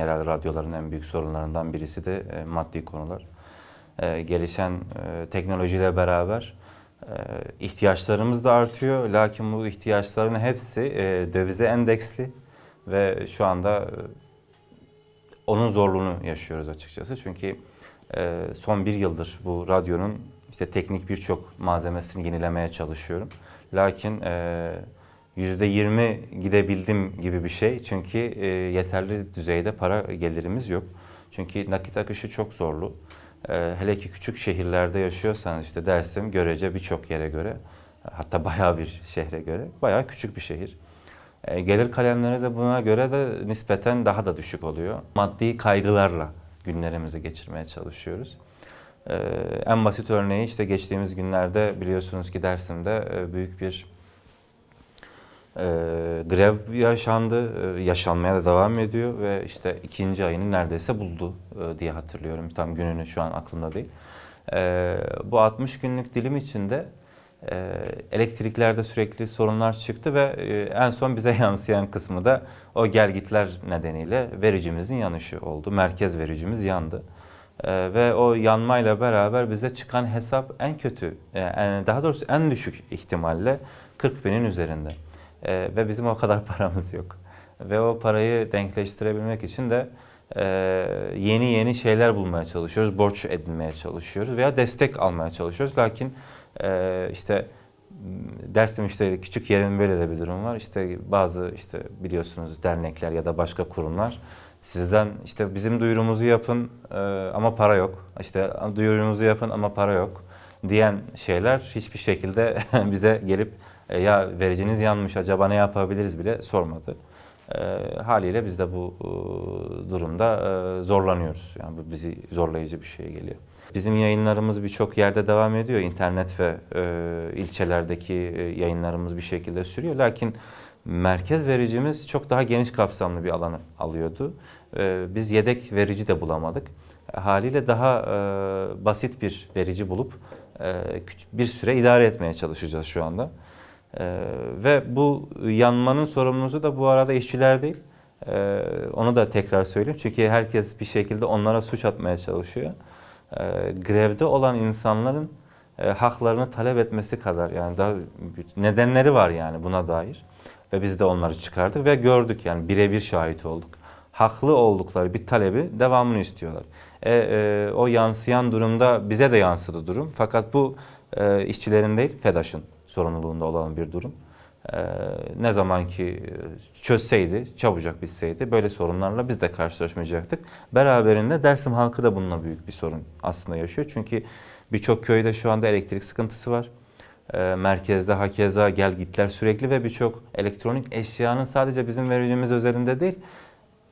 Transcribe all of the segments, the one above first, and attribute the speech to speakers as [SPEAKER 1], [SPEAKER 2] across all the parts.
[SPEAKER 1] Yerel radyoların en büyük sorunlarından birisi de e, maddi konular. E, gelişen e, teknolojiyle beraber e, ihtiyaçlarımız da artıyor. Lakin bu ihtiyaçların hepsi e, dövize endeksli ve şu anda e, onun zorluğunu yaşıyoruz açıkçası. Çünkü e, son bir yıldır bu radyonun işte teknik birçok malzemesini yenilemeye çalışıyorum. Lakin... E, %20 gidebildim gibi bir şey. Çünkü e, yeterli düzeyde para gelirimiz yok. Çünkü nakit akışı çok zorlu. E, hele ki küçük şehirlerde yaşıyorsanız işte Dersim, Görece birçok yere göre hatta bayağı bir şehre göre bayağı küçük bir şehir. E, gelir kalemleri de buna göre de nispeten daha da düşük oluyor. Maddi kaygılarla günlerimizi geçirmeye çalışıyoruz. E, en basit örneği işte geçtiğimiz günlerde biliyorsunuz ki Dersim'de e, büyük bir e, grev yaşandı, e, yaşanmaya da devam ediyor ve işte ikinci ayını neredeyse buldu e, diye hatırlıyorum. Tam gününü şu an aklımda değil. E, bu 60 günlük dilim içinde e, elektriklerde sürekli sorunlar çıktı ve e, en son bize yansıyan kısmı da o gelgitler nedeniyle vericimizin yanışı oldu. Merkez vericimiz yandı. Ee, ve o yanmayla beraber bize çıkan hesap en kötü, yani daha doğrusu en düşük ihtimalle 40 binin üzerinde. E, ve bizim o kadar paramız yok. Ve o parayı denkleştirebilmek için de e, yeni yeni şeyler bulmaya çalışıyoruz. Borç edinmeye çalışıyoruz veya destek almaya çalışıyoruz. Lakin e, işte ders demişti küçük yerin böyle de bir durum var. İşte bazı işte biliyorsunuz dernekler ya da başka kurumlar sizden işte bizim duyurumuzu yapın e, ama para yok. İşte duyurumuzu yapın ama para yok diyen şeyler hiçbir şekilde bize gelip e, ya vericiniz yanmış acaba ne yapabiliriz bile sormadı. E, haliyle biz de bu e, durumda e, zorlanıyoruz. Yani bu bizi zorlayıcı bir şey geliyor. Bizim yayınlarımız birçok yerde devam ediyor. İnternet ve e, ilçelerdeki e, yayınlarımız bir şekilde sürüyor. Lakin merkez vericimiz çok daha geniş kapsamlı bir alanı alıyordu. E, biz yedek verici de bulamadık. E, haliyle daha e, basit bir verici bulup e, bir süre idare etmeye çalışacağız şu anda. Ee, ve bu yanmanın sorumlusu da bu arada işçiler değil. Ee, onu da tekrar söyleyeyim. Çünkü herkes bir şekilde onlara suç atmaya çalışıyor. Ee, grevde olan insanların e, haklarını talep etmesi kadar yani daha nedenleri var yani buna dair. Ve biz de onları çıkardık ve gördük yani birebir şahit olduk. Haklı oldukları bir talebi devamını istiyorlar. E, e, o yansıyan durumda bize de yansıdı durum. Fakat bu e, işçilerin değil FEDAŞ'ın sorumluluğunda olan bir durum. E, ne zaman ki e, çözseydi, çabucak bitseydi böyle sorunlarla biz de karşılaşmayacaktık. Beraberinde Dersim halkı da bununla büyük bir sorun aslında yaşıyor. Çünkü birçok köyde şu anda elektrik sıkıntısı var ee, merkezde hakeza gel gitler sürekli ve birçok elektronik eşyanın sadece bizim vericimiz özelinde değil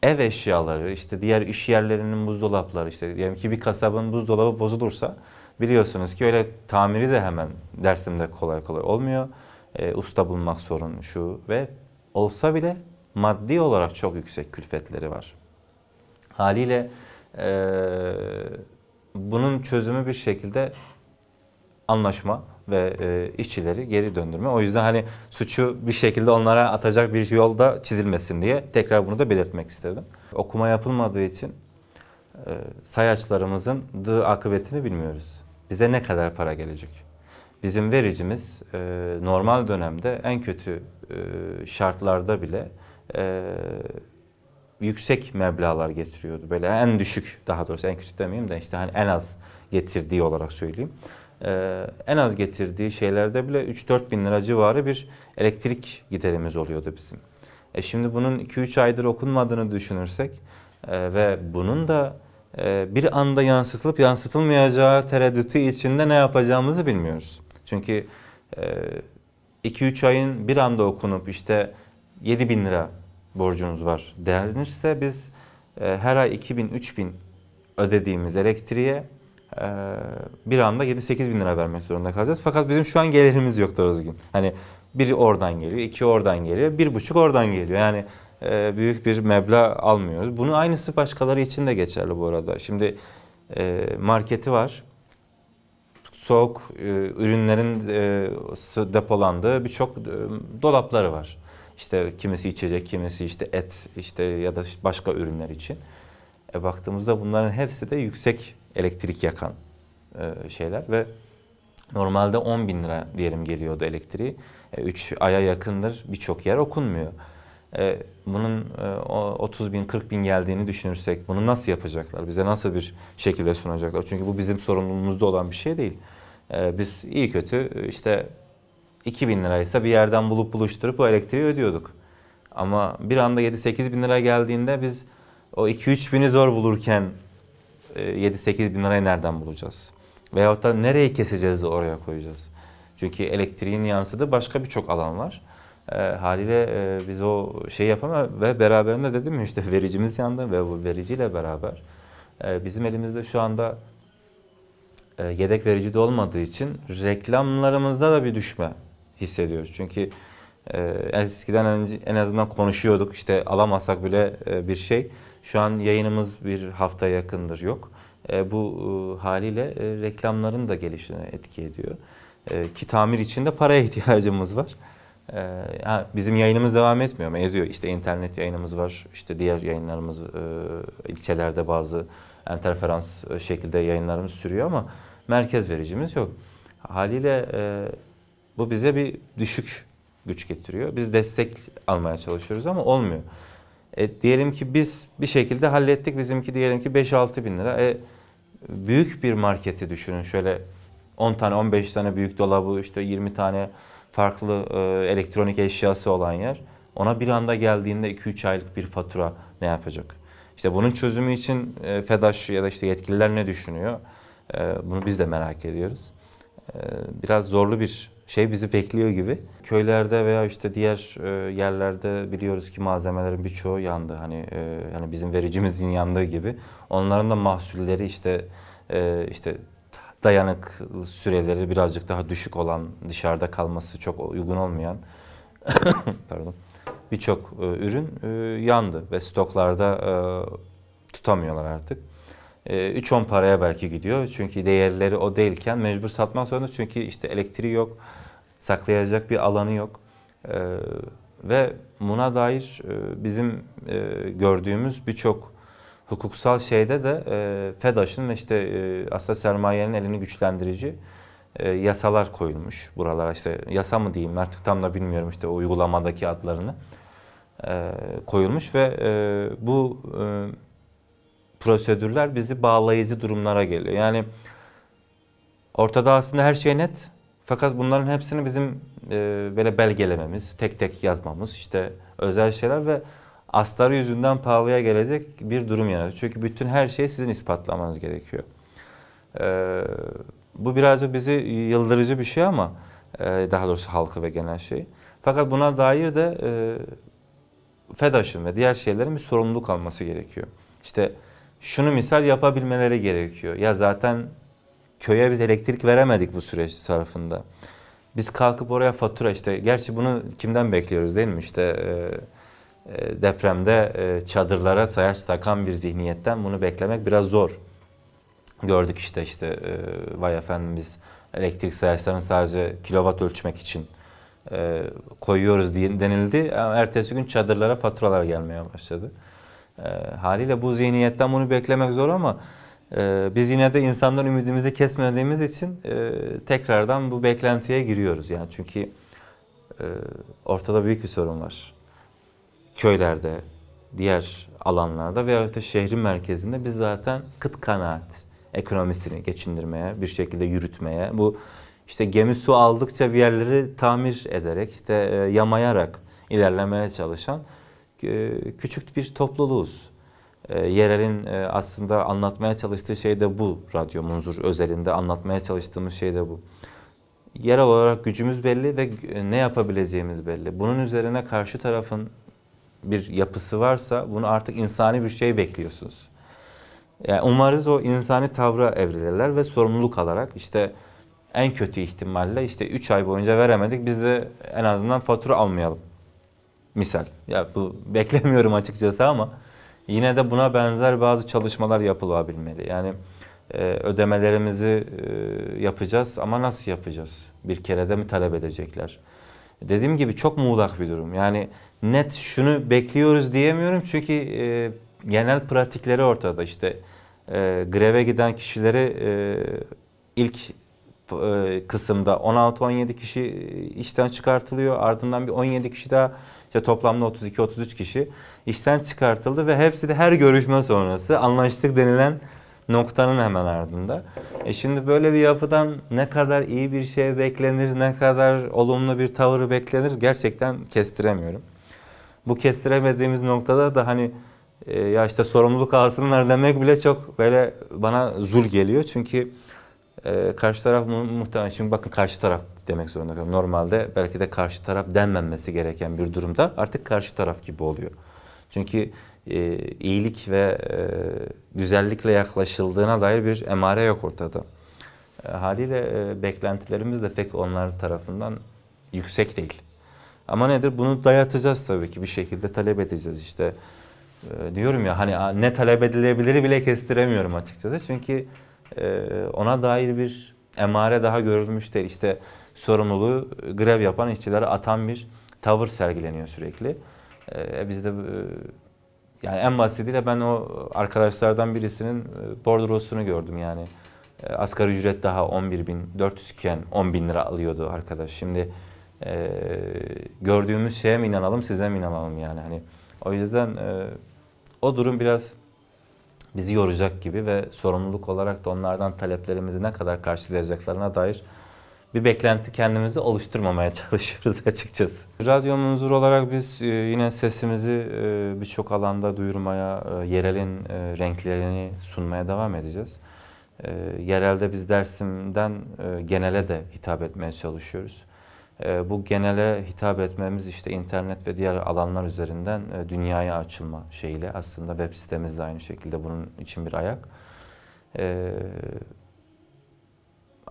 [SPEAKER 1] ev eşyaları işte diğer iş yerlerinin buzdolapları işte diyelim ki bir kasabın buzdolabı bozulursa Biliyorsunuz ki öyle tamiri de hemen dersimde kolay kolay olmuyor. E, usta bulmak sorun şu ve olsa bile maddi olarak çok yüksek külfetleri var. Haliyle e, bunun çözümü bir şekilde anlaşma ve e, işçileri geri döndürme. O yüzden hani suçu bir şekilde onlara atacak bir yolda çizilmesin diye tekrar bunu da belirtmek istedim. Okuma yapılmadığı için e, sayaçlarımızın dı akıbetini bilmiyoruz bize ne kadar para gelecek? Bizim vericimiz e, normal dönemde en kötü e, şartlarda bile e, yüksek meblalar getiriyordu. Böyle en düşük daha doğrusu en kötü demeyeyim de işte hani en az getirdiği olarak söyleyeyim. Ee, en az getirdiği şeylerde bile 3-4 bin lira civarı bir elektrik giderimiz oluyordu bizim. E şimdi bunun 2-3 aydır okunmadığını düşünürsek e, ve bunun da ee, bir anda yansıtılıp yansıtılmayacağı tereddütü içinde ne yapacağımızı bilmiyoruz. Çünkü 2-3 e, ayın bir anda okunup işte 7 bin lira borcunuz var denirse biz e, her ay 2 bin, 3 bin ödediğimiz elektriğe e, bir anda 7-8 bin lira vermek zorunda kalacağız. Fakat bizim şu an gelirimiz yok doğru gün Hani biri oradan geliyor, iki oradan geliyor, bir buçuk oradan geliyor. Yani e, büyük bir meblağ almıyoruz. Bunun aynısı başkaları için de geçerli bu arada. Şimdi e, marketi var. Soğuk e, ürünlerin e, depolandığı birçok e, dolapları var. İşte kimisi içecek, kimisi işte et işte ya da başka ürünler için. E, baktığımızda bunların hepsi de yüksek elektrik yakan e, şeyler ve normalde 10 bin lira diyelim geliyordu elektriği. 3 e, aya yakındır birçok yer okunmuyor e, bunun e, 30 bin 40 bin geldiğini düşünürsek bunu nasıl yapacaklar? Bize nasıl bir şekilde sunacaklar? Çünkü bu bizim sorumluluğumuzda olan bir şey değil. E, biz iyi kötü e, işte 2 bin liraysa bir yerden bulup buluşturup o elektriği ödüyorduk. Ama bir anda 7-8 bin lira geldiğinde biz o 2-3 bini zor bulurken 7-8 e, bin lirayı nereden bulacağız? Veyahut da nereyi keseceğiz de oraya koyacağız? Çünkü elektriğin yansıdığı başka birçok alan var. E, haliyle e, biz o şey yapamıyoruz ve beraberinde dedim mi işte vericimiz yanında ve bu vericiyle beraber e, bizim elimizde şu anda e, yedek verici de olmadığı için reklamlarımızda da bir düşme hissediyoruz. Çünkü e, eskiden önce, en azından konuşuyorduk işte alamazsak bile e, bir şey. Şu an yayınımız bir hafta yakındır yok. E, bu e, haliyle e, reklamların da gelişine etki ediyor. E, ki tamir için de paraya ihtiyacımız var. Ee, bizim yayınımız devam etmiyor mu? ediyor. İşte internet yayınımız var. İşte diğer yayınlarımız e, ilçelerde bazı interferans e, şekilde yayınlarımız sürüyor ama merkez vericimiz yok. Haliyle e, bu bize bir düşük güç getiriyor. Biz destek almaya çalışıyoruz ama olmuyor. E, diyelim ki biz bir şekilde hallettik. Bizimki diyelim ki 5-6 bin lira. E, büyük bir marketi düşünün. Şöyle 10 tane 15 tane büyük dolabı işte 20 tane farklı e, elektronik eşyası olan yer ona bir anda geldiğinde 2-3 aylık bir fatura ne yapacak? İşte bunun çözümü için e, FEDAŞ ya da işte yetkililer ne düşünüyor? E, bunu biz de merak ediyoruz. E, biraz zorlu bir şey bizi bekliyor gibi. Köylerde veya işte diğer e, yerlerde biliyoruz ki malzemelerin birçoğu yandı. Hani e, yani bizim vericimizin yandığı gibi. Onların da mahsulleri işte e, işte dayanık süreleri birazcık daha düşük olan, dışarıda kalması çok uygun olmayan pardon birçok e, ürün e, yandı ve stoklarda e, tutamıyorlar artık. E, 3-10 paraya belki gidiyor çünkü değerleri o değilken mecbur satmak zorunda çünkü işte elektriği yok, saklayacak bir alanı yok. E, ve buna dair e, bizim e, gördüğümüz birçok hukuksal şeyde de e, FEDAŞ'ın ve işte e, aslında sermayenin elini güçlendirici e, yasalar koyulmuş buralara işte yasa mı diyeyim artık tam da bilmiyorum işte o uygulamadaki adlarını e, koyulmuş ve e, bu e, prosedürler bizi bağlayıcı durumlara geliyor. Yani ortada aslında her şey net fakat bunların hepsini bizim e, böyle belgelememiz, tek tek yazmamız işte özel şeyler ve astarı yüzünden pahalıya gelecek bir durum yaratıyor. Çünkü bütün her şeyi sizin ispatlamanız gerekiyor. Ee, bu birazcık bizi yıldırıcı bir şey ama e, daha doğrusu halkı ve genel şey. Fakat buna dair de e, FEDAŞ'ın ve diğer şeylerin bir sorumluluk alması gerekiyor. İşte şunu misal yapabilmeleri gerekiyor. Ya zaten köye biz elektrik veremedik bu süreç tarafında. Biz kalkıp oraya fatura işte gerçi bunu kimden bekliyoruz değil mi? İşte e, e, depremde e, çadırlara sayaç takan bir zihniyetten bunu beklemek biraz zor. Gördük işte işte e, vay efendim biz elektrik sayaçlarını sadece kilovat ölçmek için koyuyoruz diye denildi. Ama ertesi gün çadırlara faturalar gelmeye başladı. haliyle bu zihniyetten bunu beklemek zor ama biz yine de insandan ümidimizi kesmediğimiz için tekrardan bu beklentiye giriyoruz. Yani çünkü ortada büyük bir sorun var köylerde, diğer alanlarda veya da şehrin merkezinde biz zaten kıt kanaat ekonomisini geçindirmeye, bir şekilde yürütmeye, bu işte gemi su aldıkça bir yerleri tamir ederek, işte e, yamayarak ilerlemeye çalışan e, küçük bir topluluğuz. E, Yerel'in aslında anlatmaya çalıştığı şey de bu radyo Munzur özelinde anlatmaya çalıştığımız şey de bu. Yerel olarak gücümüz belli ve ne yapabileceğimiz belli. Bunun üzerine karşı tarafın bir yapısı varsa bunu artık insani bir şey bekliyorsunuz. Yani umarız o insani tavra evrilirler ve sorumluluk alarak işte en kötü ihtimalle işte 3 ay boyunca veremedik biz de en azından fatura almayalım. Misal. Ya bu beklemiyorum açıkçası ama yine de buna benzer bazı çalışmalar yapılabilmeli. Yani e, ödemelerimizi e, yapacağız ama nasıl yapacağız? Bir kerede mi talep edecekler? dediğim gibi çok muğlak bir durum. Yani net şunu bekliyoruz diyemiyorum çünkü e, genel pratikleri ortada İşte e, greve giden kişileri e, ilk e, kısımda 16-17 kişi e, işten çıkartılıyor. Ardından bir 17 kişi daha işte toplamda 32-33 kişi işten çıkartıldı ve hepsi de her görüşme sonrası anlaştık denilen noktanın hemen ardında. E şimdi böyle bir yapıdan ne kadar iyi bir şey beklenir, ne kadar olumlu bir tavırı beklenir gerçekten kestiremiyorum. Bu kestiremediğimiz noktada da hani e, ya işte sorumluluk alsınlar demek bile çok böyle bana zul geliyor. Çünkü e, karşı taraf mu muhtemelen, şimdi bakın karşı taraf demek zorunda kalıyorum. Normalde belki de karşı taraf denmemesi gereken bir durumda artık karşı taraf gibi oluyor. Çünkü e, iyilik ve e, güzellikle yaklaşıldığına dair bir emare yok ortada. E, haliyle e, beklentilerimiz de pek onlar tarafından yüksek değil. Ama nedir? Bunu dayatacağız tabii ki bir şekilde talep edeceğiz işte. E, diyorum ya hani ne talep edilebilir bile kestiremiyorum açıkçası. Çünkü ona dair bir emare daha görülmüş değil. İşte sorumluluğu grev yapan işçilere atan bir tavır sergileniyor sürekli. E, biz de e, yani en basitiyle ben o arkadaşlardan birisinin e, bordrosunu gördüm yani. E, asgari ücret daha 11.400 iken 10 bin lira alıyordu arkadaş. Şimdi e, gördüğümüz şeye mi inanalım size mi inanalım yani hani. O yüzden e, o durum biraz bizi yoracak gibi ve sorumluluk olarak da onlardan taleplerimizi ne kadar karşılayacaklarına dair bir beklenti kendimizi oluşturmamaya çalışıyoruz açıkçası. Radyomuzur olarak biz e, yine sesimizi e, birçok alanda duyurmaya, e, yerelin renklerini sunmaya devam edeceğiz. Yerelde biz Dersim'den genele de hitap etmeye çalışıyoruz. Bu genele hitap etmemiz işte internet ve diğer alanlar üzerinden dünyaya açılma şeyiyle aslında web sitemiz de aynı şekilde bunun için bir ayak.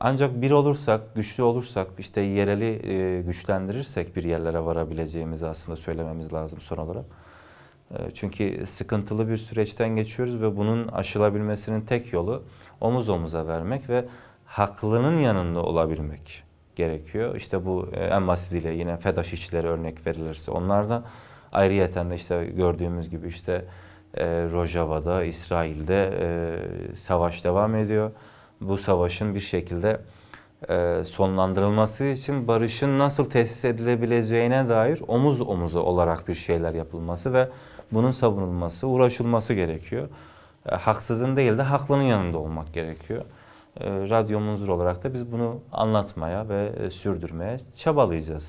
[SPEAKER 1] Ancak bir olursak, güçlü olursak, işte yereli e, güçlendirirsek bir yerlere varabileceğimizi aslında söylememiz lazım son olarak. E, çünkü sıkıntılı bir süreçten geçiyoruz ve bunun aşılabilmesinin tek yolu omuz omuza vermek ve haklının yanında olabilmek gerekiyor. İşte bu e, en basitiyle yine FEDAŞ işçileri örnek verilirse onlar da ayrıyeten de işte gördüğümüz gibi işte e, Rojava'da, İsrail'de e, savaş devam ediyor bu savaşın bir şekilde e, sonlandırılması için barışın nasıl tesis edilebileceğine dair omuz omuza olarak bir şeyler yapılması ve bunun savunulması, uğraşılması gerekiyor. E, haksızın değil de haklının yanında olmak gerekiyor. E, radyomuzdur olarak da biz bunu anlatmaya ve e, sürdürmeye çabalayacağız.